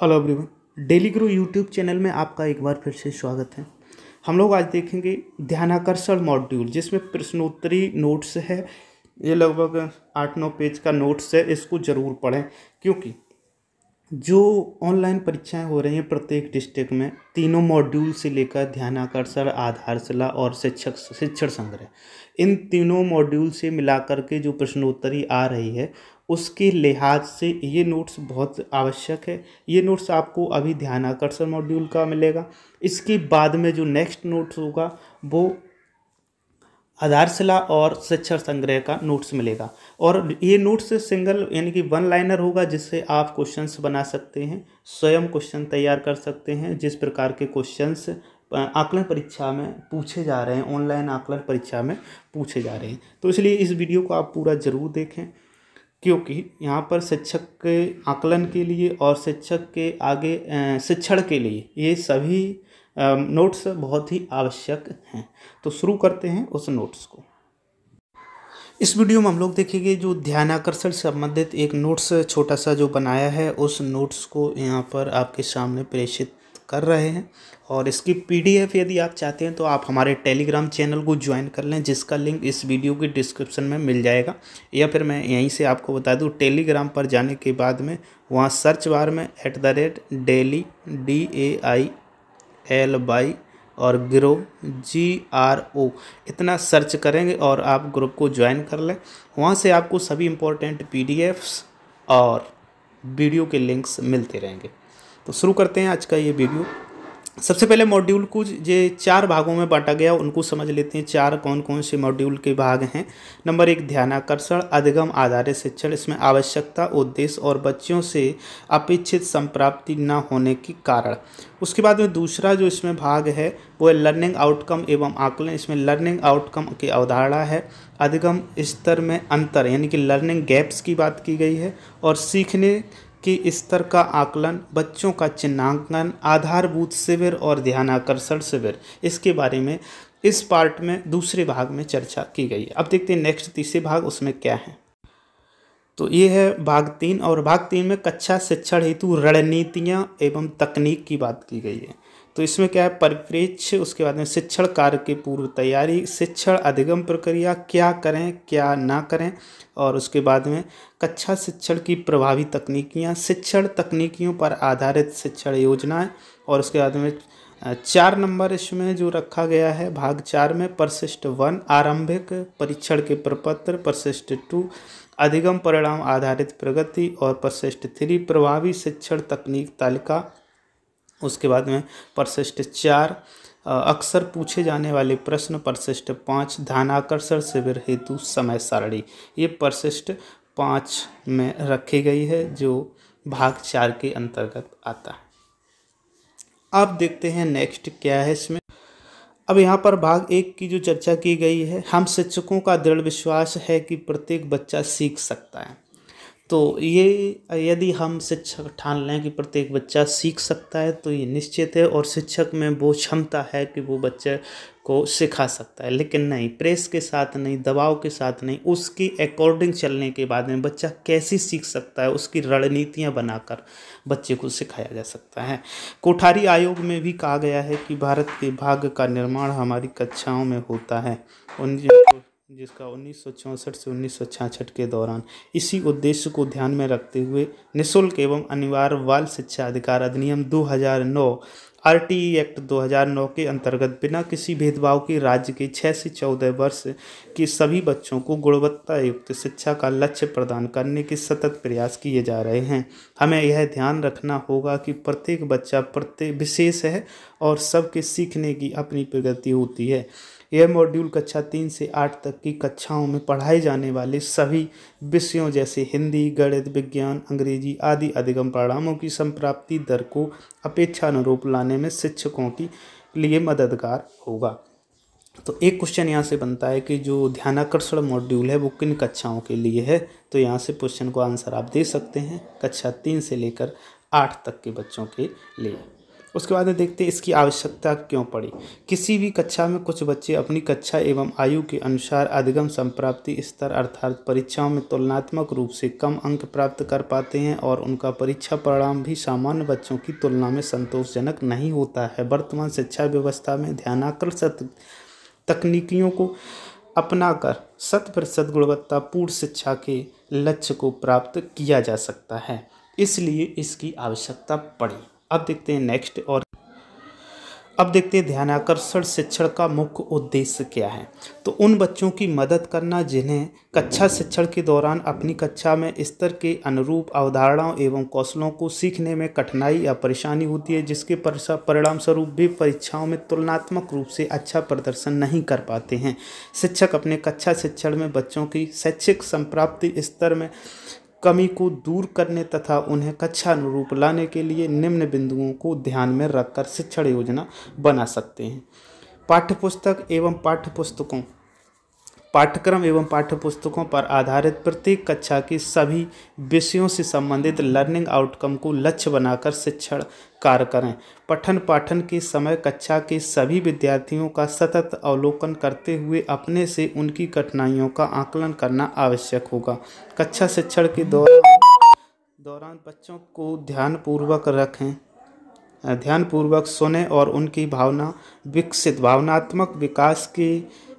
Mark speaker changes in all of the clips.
Speaker 1: Hello everyone daily grow YouTube channel में आपका एक बार फिर से स्वागत है हम लोग आज देखेंगे ध्यानाकर्षण मॉड्यूल जिसमें प्रश्नोत्तरी नोट्स है ये लगभग आठ नौ पेज का नोट्स है इसको ज़रूर पढ़ें क्योंकि जो ऑनलाइन परीक्षाएं हो रही हैं प्रत्येक डिस्ट्रिक्ट में तीनों मॉड्यूल से लेकर ध्यान आकर्षण आधारशिला और शिक्षक शिक्षण संग्रह इन तीनों मॉड्यूल से मिलाकर के जो प्रश्नोत्तरी आ रही है उसके लिहाज से ये नोट्स बहुत आवश्यक है ये नोट्स आपको अभी ध्यान आकर्षण मॉड्यूल का मिलेगा इसके बाद में जो नेक्स्ट नोट्स होगा वो आधारशिला और शिक्षण संग्रह का नोट्स मिलेगा और ये नोट्स सिंगल यानी कि वन लाइनर होगा जिससे आप क्वेश्चंस बना सकते हैं स्वयं क्वेश्चन तैयार कर सकते हैं जिस प्रकार के क्वेश्चंस आकलन परीक्षा में पूछे जा रहे हैं ऑनलाइन आकलन परीक्षा में पूछे जा रहे हैं तो इसलिए इस वीडियो को आप पूरा ज़रूर देखें क्योंकि यहाँ पर शिक्षक के आकलन के लिए और शिक्षक के आगे शिक्षण के लिए ये सभी नोट्स बहुत ही आवश्यक हैं तो शुरू करते हैं उस नोट्स को इस वीडियो में हम लोग देखेंगे जो ध्यानाकर्षण संबंधित एक नोट्स छोटा सा जो बनाया है उस नोट्स को यहाँ पर आपके सामने प्रेषित कर रहे हैं और इसकी पीडीएफ यदि आप चाहते हैं तो आप हमारे टेलीग्राम चैनल को ज्वाइन कर लें जिसका लिंक इस वीडियो की डिस्क्रिप्शन में मिल जाएगा या फिर मैं यहीं से आपको बता दूं टेलीग्राम पर जाने के बाद में वहाँ सर्च बार में at the rate daily D A I L Y और ग्रो जी आर ओ इतना सर्च करेंगे और आप ग्रुप को ज्वाइन कर लें वहाँ से आपको सभी इम्पोर्टेंट पी और वीडियो के लिंक्स मिलते रहेंगे तो शुरू करते हैं आज का ये वीडियो सबसे पहले मॉड्यूल को जो चार भागों में बांटा गया उनको समझ लेते हैं चार कौन कौन से मॉड्यूल के भाग हैं नंबर एक ध्यानाकर्षण अधिगम आधारित शिक्षण इसमें आवश्यकता उद्देश्य और बच्चों से अपेक्षित संप्राप्ति न होने के कारण उसके बाद में दूसरा जो इसमें भाग है वो है लर्निंग आउटकम एवं आकलन इसमें लर्निंग आउटकम की अवधारणा है अधिगम स्तर में अंतर यानी कि लर्निंग गैप्स की बात की गई है और सीखने के स्तर का आकलन बच्चों का चिन्हांकन आधारभूत शिविर और ध्यान आकर्षण शिविर इसके बारे में इस पार्ट में दूसरे भाग में चर्चा की गई है अब देखते हैं नेक्स्ट तीसरे भाग उसमें क्या है तो ये है भाग तीन और भाग तीन में कक्षा शिक्षण हेतु रणनीतियाँ एवं तकनीक की बात की गई है तो इसमें क्या है परिप्रेक्ष्य उसके बाद में शिक्षण कार्य की पूर्व तैयारी शिक्षण अधिगम प्रक्रिया क्या करें क्या ना करें और उसके बाद में कक्षा शिक्षण की प्रभावी तकनीकियाँ शिक्षण तकनीकियों पर आधारित शिक्षण योजनाएं और उसके बाद में चार नंबर इसमें जो रखा गया है भाग चार में परशिष्ट वन आरंभिक परीक्षण के प्रपत्र परशिष्ट टू अधिगम परिणाम आधारित प्रगति और परशिष्ट थ्री प्रभावी शिक्षण तकनीक तालिका उसके बाद में प्रशिष्ट चार अक्सर पूछे जाने वाले प्रश्न प्रशिष्ट पाँच ध्यानाकर्षण शिविर हेतु समय सारणी ये प्रशिष्ट पाँच में रखी गई है जो भाग चार के अंतर्गत आता है अब देखते हैं नेक्स्ट क्या है इसमें अब यहाँ पर भाग एक की जो चर्चा की गई है हम शिक्षकों का दृढ़ विश्वास है कि प्रत्येक बच्चा सीख सकता है तो ये यदि हम शिक्षक ठान लें कि प्रत्येक बच्चा सीख सकता है तो ये निश्चित है और शिक्षक में वो क्षमता है कि वो बच्चे को सिखा सकता है लेकिन नहीं प्रेस के साथ नहीं दबाव के साथ नहीं उसके अकॉर्डिंग चलने के बाद में बच्चा कैसे सीख सकता है उसकी रणनीतियाँ बनाकर बच्चे को सिखाया जा सकता है कोठारी आयोग में भी कहा गया है कि भारत के भाग्य का निर्माण हमारी कक्षाओं में होता है उन जिसका उन्नीस से उन्नीस के दौरान इसी उद्देश्य को ध्यान में रखते हुए निशुल्क एवं अनिवार्य बाल शिक्षा अधिकार अधिनियम 2009 आरटीई एक्ट 2009 के अंतर्गत बिना किसी भेदभाव के राज्य के 6 से 14 वर्ष के सभी बच्चों को गुणवत्ता युक्त शिक्षा का लक्ष्य प्रदान करने के सतत प्रयास किए जा रहे हैं हमें यह ध्यान रखना होगा कि प्रत्येक बच्चा प्रत्येक विशेष है और सबके सीखने की अपनी प्रगति होती है यह मॉड्यूल कक्षा तीन से आठ तक की कक्षाओं में पढ़ाए जाने वाले सभी विषयों जैसे हिंदी गणित विज्ञान अंग्रेजी आदि अधिगम परिणामों की संप्राप्ति दर को अपेक्षानुरूप लाने में शिक्षकों की लिए मददगार होगा तो एक क्वेश्चन यहाँ से बनता है कि जो ध्यानाकर्षण मॉड्यूल है वो किन कक्षाओं के लिए है तो यहाँ से क्वेश्चन को आंसर आप दे सकते हैं कक्षा तीन से लेकर आठ तक के बच्चों के लिए उसके बाद में देखते हैं इसकी आवश्यकता क्यों पड़ी किसी भी कक्षा में कुछ बच्चे अपनी कक्षा एवं आयु के अनुसार अधिगम संप्राप्ति स्तर अर्थात परीक्षाओं में तुलनात्मक रूप से कम अंक प्राप्त कर पाते हैं और उनका परीक्षा परिणाम भी सामान्य बच्चों की तुलना में संतोषजनक नहीं होता है वर्तमान शिक्षा व्यवस्था में ध्यानाकर्षक तकनीकियों को अपनाकर शत प्रतिशत गुणवत्तापूर्ण शिक्षा के लक्ष्य को प्राप्त किया जा सकता है इसलिए इसकी आवश्यकता पड़ी अब देखते हैं नेक्स्ट और अब देखते हैं ध्यानाकर्षण शिक्षण का मुख्य उद्देश्य क्या है तो उन बच्चों की मदद करना जिन्हें कक्षा शिक्षण के दौरान अपनी कक्षा में स्तर के अनुरूप अवधारणाओं एवं कौशलों को सीखने में कठिनाई या परेशानी होती है जिसके परिणाम स्वरूप भी परीक्षाओं में तुलनात्मक रूप से अच्छा प्रदर्शन नहीं कर पाते हैं शिक्षक अपने कक्षा शिक्षण में बच्चों की शैक्षिक संप्राप्ति स्तर में कमी को दूर करने तथा उन्हें कक्षा अनुरूप लाने के लिए निम्न बिंदुओं को ध्यान में रखकर शिक्षण योजना बना सकते हैं पाठ्यपुस्तक एवं पाठ्यपुस्तकों पाठ्यक्रम एवं पाठ्य पुस्तकों पर आधारित प्रत्येक कक्षा की सभी विषयों से संबंधित लर्निंग आउटकम को लक्ष्य बनाकर शिक्षण कार्य करें पठन पाठन के समय कक्षा के सभी विद्यार्थियों का सतत अवलोकन करते हुए अपने से उनकी कठिनाइयों का आकलन करना आवश्यक होगा कक्षा शिक्षण के दौरान दौरान बच्चों को ध्यानपूर्वक रखें ध्यानपूर्वक सुने और उनकी भावना विकसित भावनात्मक विकास के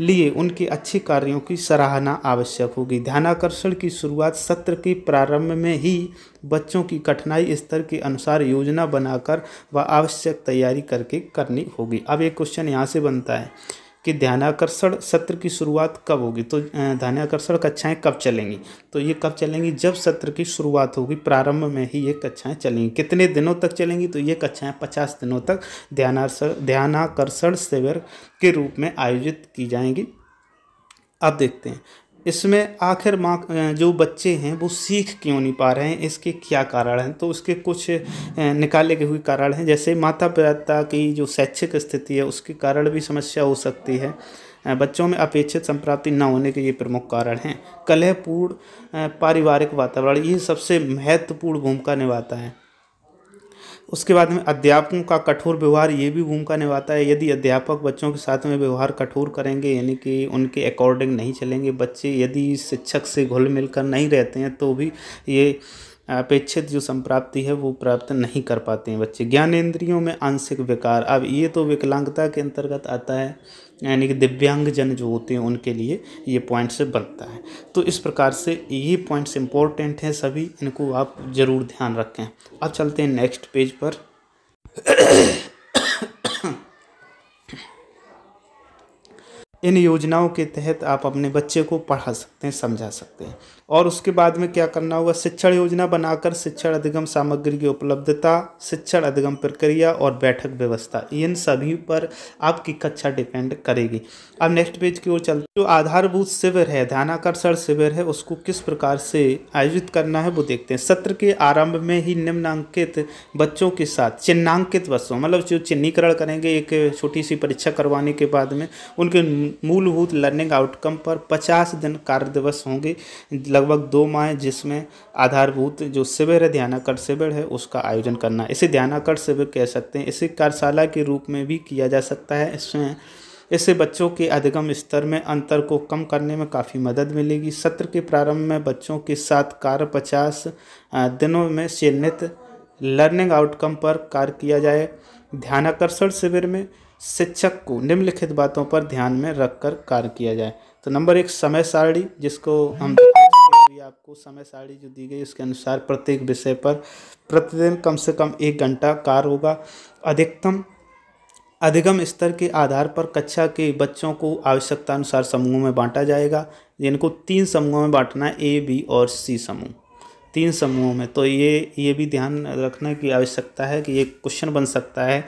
Speaker 1: लिए उनके अच्छे कार्यों की सराहना आवश्यक होगी ध्यानाकर्षण की शुरुआत सत्र के प्रारंभ में ही बच्चों की कठिनाई स्तर के अनुसार योजना बनाकर व आवश्यक तैयारी करके करनी होगी अब एक क्वेश्चन यहाँ से बनता है कि ध्यानाकर्षण सत्र की शुरुआत कब होगी तो ध्यानाकर्षण कक्षाएं कब चलेंगी तो ये कब चलेंगी जब सत्र की शुरुआत होगी प्रारंभ में ही ये कक्षाएं चलेंगी कितने दिनों तक चलेंगी तो ये कक्षाएं पचास दिनों तक ध्यानाकर्षण ध्यानाकर्षण शिविर के रूप में आयोजित की जाएंगी अब देखते हैं इसमें आखिर माँ जो बच्चे हैं वो सीख क्यों नहीं पा रहे हैं इसके क्या कारण हैं तो उसके कुछ निकाले गए हुए कारण हैं जैसे माता पिता की जो शैक्षिक स्थिति है उसके कारण भी समस्या हो सकती है बच्चों में अपेक्षित संप्राप्ति न होने के ये प्रमुख कारण हैं कलहपूर्ण पारिवारिक वातावरण ये सबसे महत्वपूर्ण भूमिका निभाता है उसके बाद में अध्यापकों का कठोर व्यवहार ये भी भूमिका निभाता है यदि अध्यापक बच्चों के साथ में व्यवहार कठोर करेंगे यानी कि उनके अकॉर्डिंग नहीं चलेंगे बच्चे यदि शिक्षक से घुल मिलकर नहीं रहते हैं तो भी ये अपेक्षित जो संप्राप्ति है वो प्राप्त नहीं कर पाते हैं बच्चे ज्ञानेंद्रियों में आंशिक विकार अब ये तो विकलांगता के अंतर्गत आता है यानी कि दिव्यांगजन जो होते हैं उनके लिए ये पॉइंट्स बनता है तो इस प्रकार से ये पॉइंट्स इंपॉर्टेंट हैं सभी इनको आप ज़रूर ध्यान रखें अब चलते हैं नेक्स्ट पेज पर इन योजनाओं के तहत आप अपने बच्चे को पढ़ा सकते हैं समझा सकते हैं और उसके बाद में क्या करना होगा शिक्षण योजना बनाकर शिक्षण अधिगम सामग्री की उपलब्धता शिक्षण अधिगम प्रक्रिया और बैठक व्यवस्था इन सभी पर आपकी कक्षा डिपेंड करेगी अब नेक्स्ट पेज की ओर चलते जो आधारभूत शिविर है ध्यानाकर्षण शिविर है उसको किस प्रकार से आयोजित करना है वो देखते हैं सत्र के आरंभ में ही निम्नांकित बच्चों के साथ चिन्हांकित बच्चों मतलब जो चिन्हीकरण करेंगे एक छोटी सी परीक्षा करवाने के बाद में उनके मूलभूत लर्निंग आउटकम पर 50 दिन कार्य दिवस होंगे लगभग दो माह जिसमें आधारभूत जो शिविर है ध्यानाकर्ष शिविर है उसका आयोजन करना इसे ध्यानाकर शिविर कह सकते हैं इसे कार्यशाला के रूप में भी किया जा सकता है इसमें इससे बच्चों के अधिगम स्तर में अंतर को कम करने में काफ़ी मदद मिलेगी सत्र के प्रारंभ में बच्चों के साथ कार्य पचास दिनों में चिन्हित लर्निंग आउटकम पर कार्य किया जाए ध्यानाकर्षण शिविर में शिक्षक को निम्नलिखित बातों पर ध्यान में रखकर कार्य किया जाए तो नंबर एक समय सारणी जिसको हम हम्म। आपको समय सारणी जो दी गई उसके अनुसार प्रत्येक विषय पर प्रतिदिन कम से कम एक घंटा कार्य होगा अधिकतम अधिगम स्तर के आधार पर कक्षा के बच्चों को आवश्यकता अनुसार समूहों में बांटा जाएगा जिनको तीन समूहों में बांटना ए बी और सी समूह तीन समूहों में तो ये ये भी ध्यान रखने की आवश्यकता है कि ये क्वेश्चन बन सकता है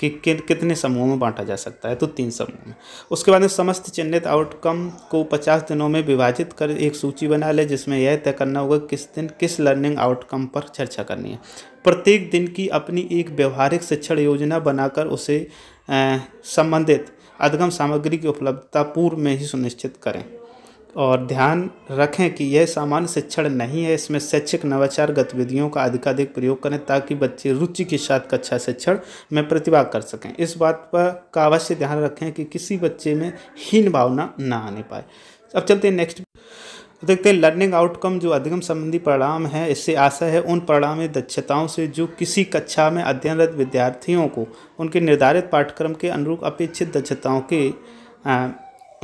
Speaker 1: कि, कितने समूहों में बांटा जा सकता है तो तीन समूह में उसके बाद में समस्त चिन्हित आउटकम को 50 दिनों में विभाजित कर एक सूची बना लें जिसमें यह तय करना होगा किस दिन किस लर्निंग आउटकम पर चर्चा करनी है प्रत्येक दिन की अपनी एक व्यवहारिक शिक्षण योजना बनाकर उसे संबंधित अधगम सामग्री की उपलब्धता पूर्व में ही सुनिश्चित करें और ध्यान रखें कि यह सामान्य शिक्षण नहीं है इसमें शैक्षिक नवाचार गतिविधियों का अधिकाधिक प्रयोग करें ताकि बच्चे रुचि के साथ कक्षा शिक्षण में प्रतिभा कर सकें इस बात पर का अवश्य ध्यान रखें कि किसी बच्चे में हीन भावना ना आने पाए अब चलते हैं नेक्स्ट देखते हैं लर्निंग आउटकम जो अधिगम संबंधी परिणाम है इससे आशा है उन परिणाम दक्षताओं से जो किसी कक्षा में अध्ययनरत विद्यार्थियों को उनके निर्धारित पाठ्यक्रम के अनुरूप अपेक्षित दक्षताओं के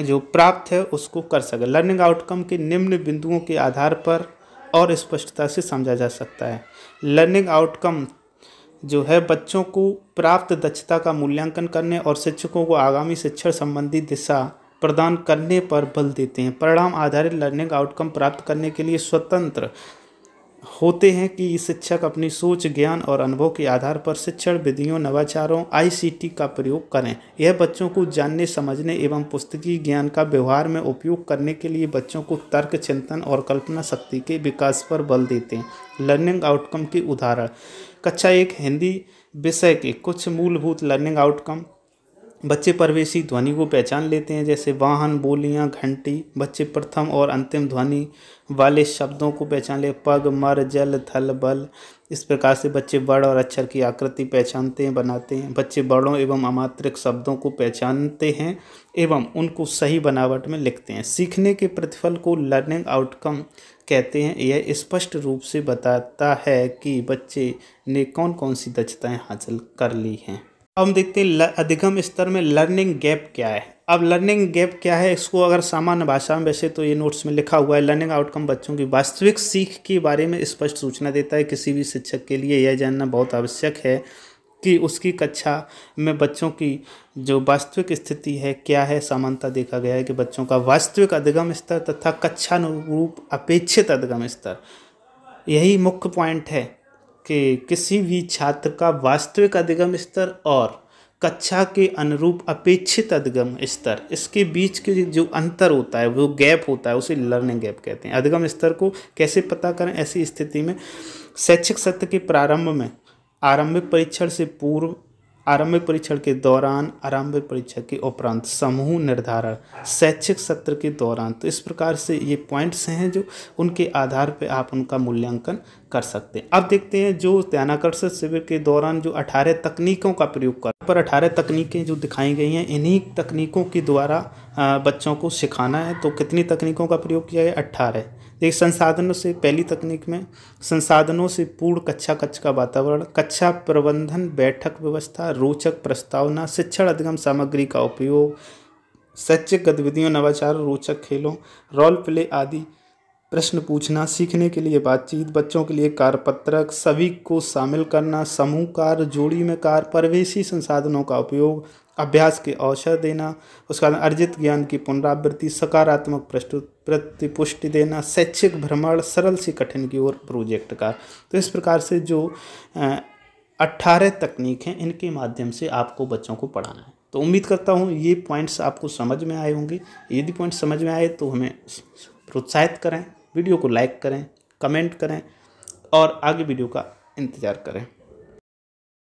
Speaker 1: जो प्राप्त है उसको कर सके लर्निंग आउटकम के निम्न बिंदुओं के आधार पर और स्पष्टता से समझा जा सकता है लर्निंग आउटकम जो है बच्चों को प्राप्त दक्षता का मूल्यांकन करने और शिक्षकों को आगामी शिक्षण संबंधी दिशा प्रदान करने पर बल देते हैं परिणाम आधारित लर्निंग आउटकम प्राप्त करने के लिए स्वतंत्र होते हैं कि शिक्षक अपनी सोच ज्ञान और अनुभव के आधार पर शिक्षण विधियों नवाचारों आईसीटी का प्रयोग करें यह बच्चों को जानने समझने एवं पुस्तकीय ज्ञान का व्यवहार में उपयोग करने के लिए बच्चों को तर्क चिंतन और कल्पना शक्ति के विकास पर बल देते हैं लर्निंग आउटकम के उदाहरण कक्षा एक हिंदी विषय के कुछ मूलभूत लर्निंग आउटकम बच्चे परवेशी ध्वनि को पहचान लेते हैं जैसे वाहन बोलियां घंटी बच्चे प्रथम और अंतिम ध्वनि वाले शब्दों को पहचान ले पग मर जल थल बल इस प्रकार से बच्चे वर्ण और अक्षर की आकृति पहचानते हैं बनाते हैं बच्चे बड़ों एवं अमात्रिक शब्दों को पहचानते हैं एवं उनको सही बनावट में लिखते हैं सीखने के प्रतिफल को लर्निंग आउटकम कहते हैं यह स्पष्ट रूप से बताता है कि बच्चे ने कौन कौन सी दक्षताएँ हासिल कर ली हैं हम देखते हैं अधिगम स्तर में लर्निंग गैप क्या है अब लर्निंग गैप क्या है इसको अगर सामान्य भाषा में वैसे तो ये नोट्स में लिखा हुआ है लर्निंग आउटकम बच्चों की वास्तविक सीख के बारे में स्पष्ट सूचना देता है किसी भी शिक्षक के लिए यह जानना बहुत आवश्यक है कि उसकी कक्षा में बच्चों की जो वास्तविक स्थिति है क्या है समानता देखा गया है कि बच्चों का वास्तविक अधिगम स्तर तथा कक्षानुरूप अपेक्षित अधिगम स्तर यही मुख्य पॉइंट है के किसी भी छात्र का वास्तविक अधिगम स्तर और कक्षा के अनुरूप अपेक्षित अधिगम स्तर इसके बीच के जो अंतर होता है वो गैप होता है उसे लर्निंग गैप कहते हैं अधिगम स्तर को कैसे पता करें ऐसी स्थिति में शैक्षिक सत्र के प्रारंभ में आरंभिक परीक्षण से पूर्व आरंभिक परीक्षण के दौरान आरंभिक परीक्षा के उपरांत समूह निर्धारण शैक्षिक सत्र के दौरान तो इस प्रकार से ये पॉइंट्स हैं जो उनके आधार पर आप उनका मूल्यांकन कर सकते हैं अब देखते हैं जो ध्यानाकर्षक शिविर के दौरान जो अठारह तकनीकों का प्रयोग कर पर अठारह तकनीकें जो दिखाई गई हैं इन्हीं तकनीकों के द्वारा बच्चों को सिखाना है तो कितनी तकनीकों का प्रयोग किया है अट्ठारह एक संसाधनों से पहली तकनीक में संसाधनों से पूर्ण कक्षा कक्ष का वातावरण कक्षा प्रबंधन बैठक व्यवस्था रोचक प्रस्तावना शिक्षण अधिगम सामग्री का उपयोग शैक्षिक गतिविधियों नवाचार रोचक खेलों रोल प्ले आदि प्रश्न पूछना सीखने के लिए बातचीत बच्चों के लिए कारपत्रक सभी को शामिल करना समूह कार जोड़ी में कार्य परवेशी संसाधनों का उपयोग अभ्यास के अवसर देना उसके बाद अर्जित ज्ञान की पुनरावृत्ति सकारात्मक प्रस्तुत प्रतिपुष्टि देना शैक्षिक भ्रमण सरल से कठिन की ओर प्रोजेक्ट का तो इस प्रकार से जो अट्ठारह तकनीक हैं इनके माध्यम से आपको बच्चों को पढ़ाना है तो उम्मीद करता हूँ ये पॉइंट्स आपको समझ में आए होंगे यदि पॉइंट समझ में आए तो हमें प्रोत्साहित करें वीडियो को लाइक करें कमेंट करें और आगे वीडियो का इंतज़ार करें